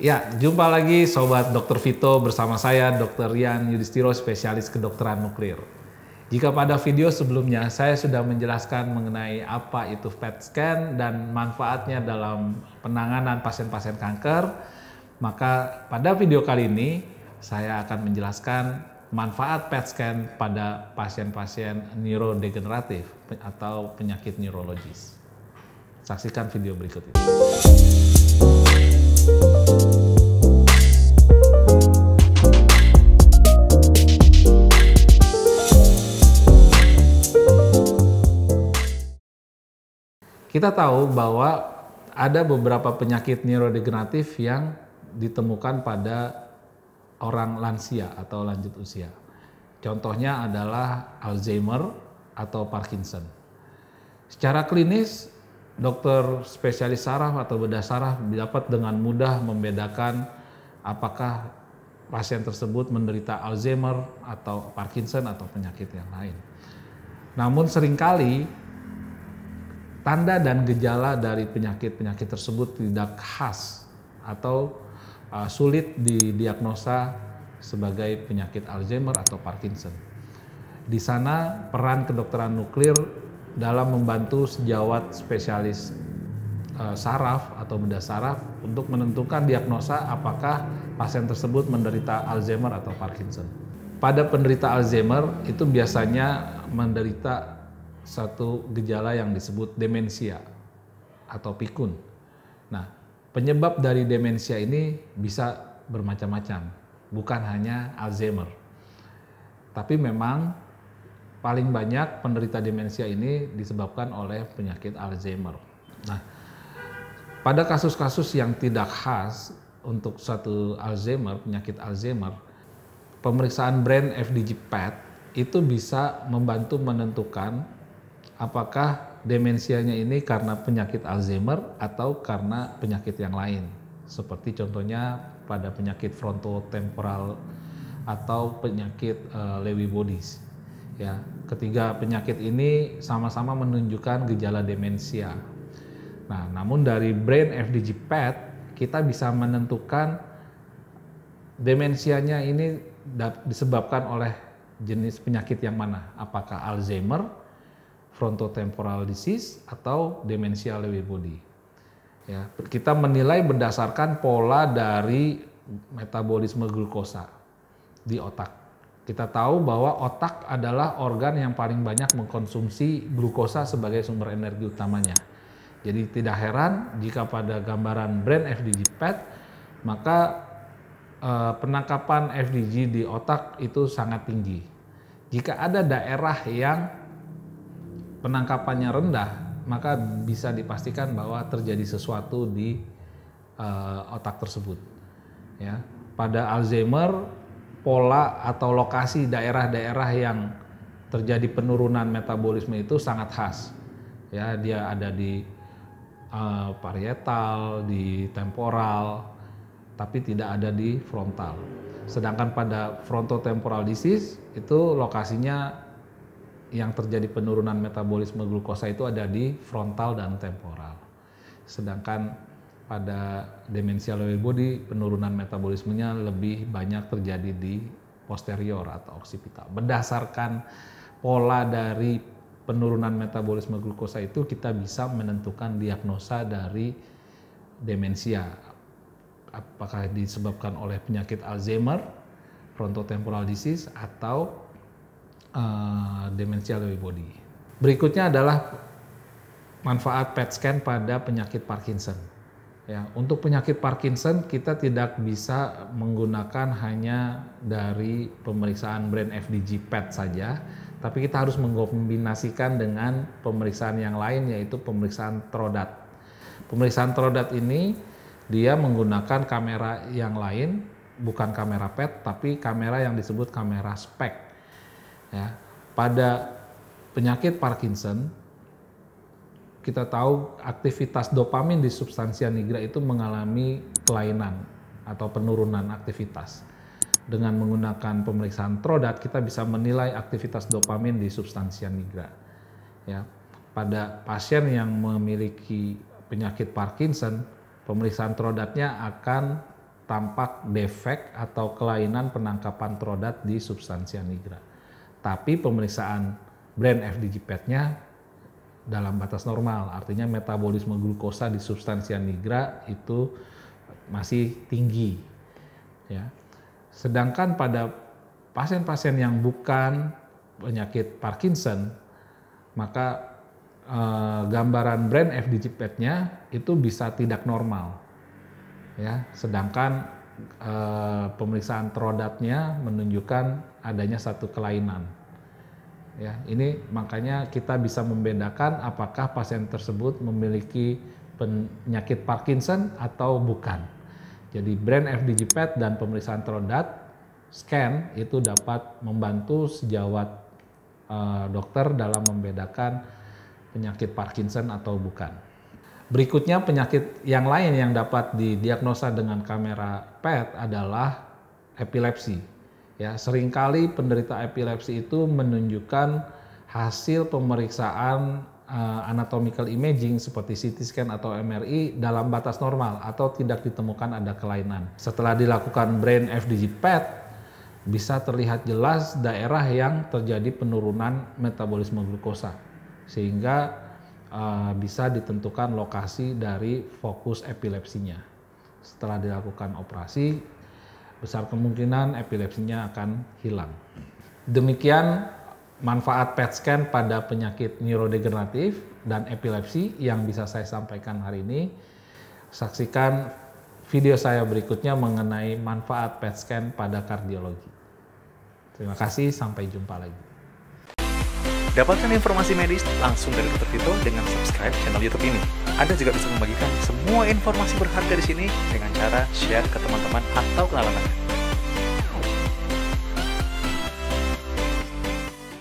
Ya, jumpa lagi Sobat Dr. Vito bersama saya Dr. Rian Yudhistiro, spesialis kedokteran nuklir. Jika pada video sebelumnya saya sudah menjelaskan mengenai apa itu PET scan dan manfaatnya dalam penanganan pasien-pasien kanker, maka pada video kali ini saya akan menjelaskan manfaat PET scan pada pasien-pasien neurodegeneratif atau penyakit neurologis. Saksikan video berikut ini. Kita tahu bahwa ada beberapa penyakit neurodegeneratif yang ditemukan pada orang lansia atau lanjut usia. Contohnya adalah Alzheimer atau Parkinson. Secara klinis, dokter spesialis saraf atau bedah saraf dapat dengan mudah membedakan apakah pasien tersebut menderita Alzheimer atau Parkinson atau penyakit yang lain. Namun seringkali tanda dan gejala dari penyakit-penyakit tersebut tidak khas atau uh, sulit didiagnosa sebagai penyakit Alzheimer atau Parkinson. Di sana peran kedokteran nuklir dalam membantu sejawat spesialis uh, saraf atau bedah saraf untuk menentukan diagnosa apakah pasien tersebut menderita Alzheimer atau Parkinson. Pada penderita Alzheimer itu biasanya menderita satu gejala yang disebut demensia atau pikun. Nah, penyebab dari demensia ini bisa bermacam-macam, bukan hanya Alzheimer. Tapi memang paling banyak penderita demensia ini disebabkan oleh penyakit Alzheimer. Nah, pada kasus-kasus yang tidak khas untuk suatu Alzheimer, penyakit Alzheimer, pemeriksaan brand FDG PET itu bisa membantu menentukan apakah demensianya ini karena penyakit Alzheimer atau karena penyakit yang lain. Seperti contohnya pada penyakit frontotemporal atau penyakit uh, Lewy bodies. Ya, ketiga penyakit ini sama-sama menunjukkan gejala demensia. Nah, namun dari brain FDG PET kita bisa menentukan demensianya ini disebabkan oleh jenis penyakit yang mana? Apakah Alzheimer frontotemporal disease atau demensia Lewy body. Ya, kita menilai berdasarkan pola dari metabolisme glukosa di otak. Kita tahu bahwa otak adalah organ yang paling banyak mengkonsumsi glukosa sebagai sumber energi utamanya. Jadi tidak heran jika pada gambaran brand FDG PET maka eh, penangkapan FDG di otak itu sangat tinggi. Jika ada daerah yang penangkapannya rendah, maka bisa dipastikan bahwa terjadi sesuatu di uh, otak tersebut. Ya, pada Alzheimer pola atau lokasi daerah-daerah yang terjadi penurunan metabolisme itu sangat khas. Ya, dia ada di uh, parietal, di temporal, tapi tidak ada di frontal. Sedangkan pada frontotemporal disease itu lokasinya yang terjadi penurunan metabolisme glukosa itu ada di frontal dan temporal. Sedangkan pada demensia Lewy body penurunan metabolismenya lebih banyak terjadi di posterior atau occipital. Berdasarkan pola dari penurunan metabolisme glukosa itu kita bisa menentukan diagnosa dari demensia. Apakah disebabkan oleh penyakit Alzheimer, frontotemporal disease atau Eh, demensia Lewy body. Berikutnya adalah manfaat PET scan pada penyakit Parkinson. Ya, untuk penyakit Parkinson kita tidak bisa menggunakan hanya dari pemeriksaan Brain FDG PET saja, tapi kita harus mengkombinasikan dengan pemeriksaan yang lain yaitu pemeriksaan Trodat. Pemeriksaan Trodat ini dia menggunakan kamera yang lain bukan kamera PET tapi kamera yang disebut kamera SPECT. Ya. Pada penyakit Parkinson, kita tahu aktivitas dopamin di substansia nigra itu mengalami kelainan atau penurunan aktivitas. Dengan menggunakan pemeriksaan Trodat, kita bisa menilai aktivitas dopamin di substansia nigra. Ya, pada pasien yang memiliki penyakit Parkinson, pemeriksaan Trodatnya akan tampak defek atau kelainan penangkapan Trodat di substansia nigra tapi pemeriksaan brand FDG PET-nya dalam batas normal, artinya metabolisme glukosa di substansia nigra itu masih tinggi. Ya. Sedangkan pada pasien-pasien yang bukan penyakit Parkinson, maka eh, gambaran brand FDG PET-nya itu bisa tidak normal. Ya, sedangkan Eh, pemeriksaan terodatnya menunjukkan adanya satu kelainan. Ya, ini makanya kita bisa membedakan apakah pasien tersebut memiliki penyakit Parkinson atau bukan. Jadi brand FDG PET dan pemeriksaan terodat scan itu dapat membantu sejawat uh, dokter dalam membedakan penyakit Parkinson atau bukan. Berikutnya penyakit yang lain yang dapat didiagnosa dengan kamera PET adalah epilepsi. Ya, seringkali penderita epilepsi itu menunjukkan hasil pemeriksaan uh, anatomical imaging seperti CT scan atau MRI dalam batas normal atau tidak ditemukan ada kelainan. Setelah dilakukan brain FDG PET bisa terlihat jelas daerah yang terjadi penurunan metabolisme glukosa sehingga Eh, bisa ditentukan lokasi dari fokus epilepsinya. Setelah dilakukan operasi, besar kemungkinan epilepsinya akan hilang. Demikian manfaat PET scan pada penyakit neurodegeneratif dan epilepsi yang bisa saya sampaikan hari ini. Saksikan video saya berikutnya mengenai manfaat PET scan pada kardiologi. Terima kasih, sampai jumpa lagi. Dapatkan informasi medis langsung dari Dokter Tito dengan subscribe channel YouTube ini. Anda juga bisa membagikan semua informasi berharga di sini dengan cara share ke teman-teman atau kenalan Anda.